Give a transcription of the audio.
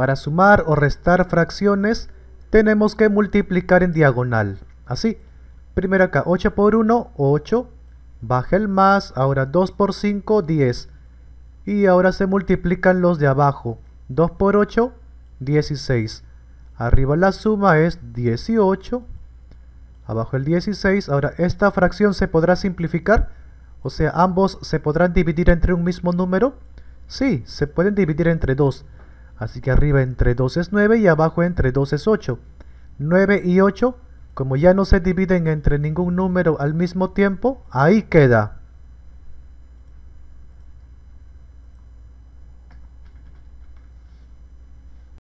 Para sumar o restar fracciones, tenemos que multiplicar en diagonal. Así, primero acá 8 por 1, 8, baja el más, ahora 2 por 5, 10. Y ahora se multiplican los de abajo, 2 por 8, 16. Arriba la suma es 18, abajo el 16. Ahora esta fracción se podrá simplificar, o sea, ambos se podrán dividir entre un mismo número. Sí, se pueden dividir entre dos. Así que arriba entre 2 es 9 y abajo entre 2 es 8. 9 y 8, como ya no se dividen entre ningún número al mismo tiempo, ahí queda.